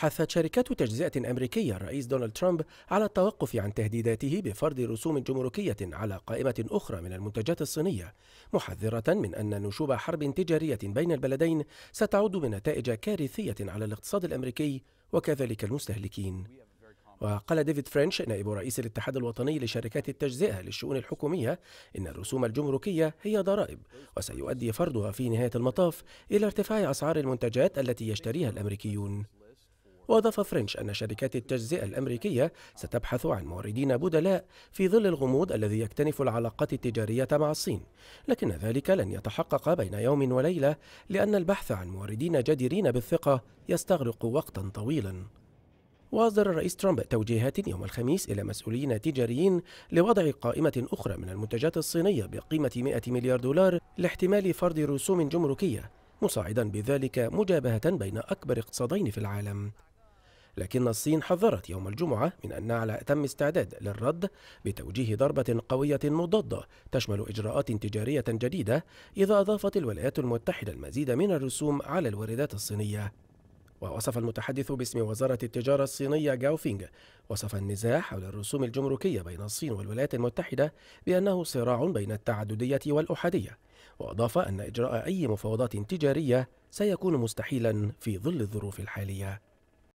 حثت شركات تجزئة أمريكية الرئيس دونالد ترامب على التوقف عن تهديداته بفرض رسوم جمركية على قائمة أخرى من المنتجات الصينية، محذرة من أن نشوب حرب تجارية بين البلدين ستعود بنتائج كارثية على الاقتصاد الأمريكي وكذلك المستهلكين. وقال ديفيد فرينش نائب رئيس الاتحاد الوطني لشركات التجزئة للشؤون الحكومية إن الرسوم الجمركية هي ضرائب وسيؤدي فرضها في نهاية المطاف إلى ارتفاع أسعار المنتجات التي يشتريها الأمريكيون وأضاف فرنش أن شركات التجزئة الأمريكية ستبحث عن موردين بدلاء في ظل الغموض الذي يكتنف العلاقات التجارية مع الصين لكن ذلك لن يتحقق بين يوم وليلة لأن البحث عن موردين جديرين بالثقة يستغرق وقتا طويلا وأصدر الرئيس ترامب توجيهات يوم الخميس إلى مسؤولين تجاريين لوضع قائمة أخرى من المنتجات الصينية بقيمة 100 مليار دولار لاحتمال فرض رسوم جمركية مساعدا بذلك مجابهة بين أكبر اقتصادين في العالم لكن الصين حذرت يوم الجمعة من أن على أتم استعداد للرد بتوجيه ضربة قوية مضادة تشمل إجراءات تجارية جديدة إذا أضافت الولايات المتحدة المزيد من الرسوم على الواردات الصينية ووصف المتحدث باسم وزارة التجارة الصينية جاو وصف النزاع حول الرسوم الجمركية بين الصين والولايات المتحدة بأنه صراع بين التعددية والأحادية وأضاف أن إجراء أي مفاوضات تجارية سيكون مستحيلا في ظل الظروف الحالية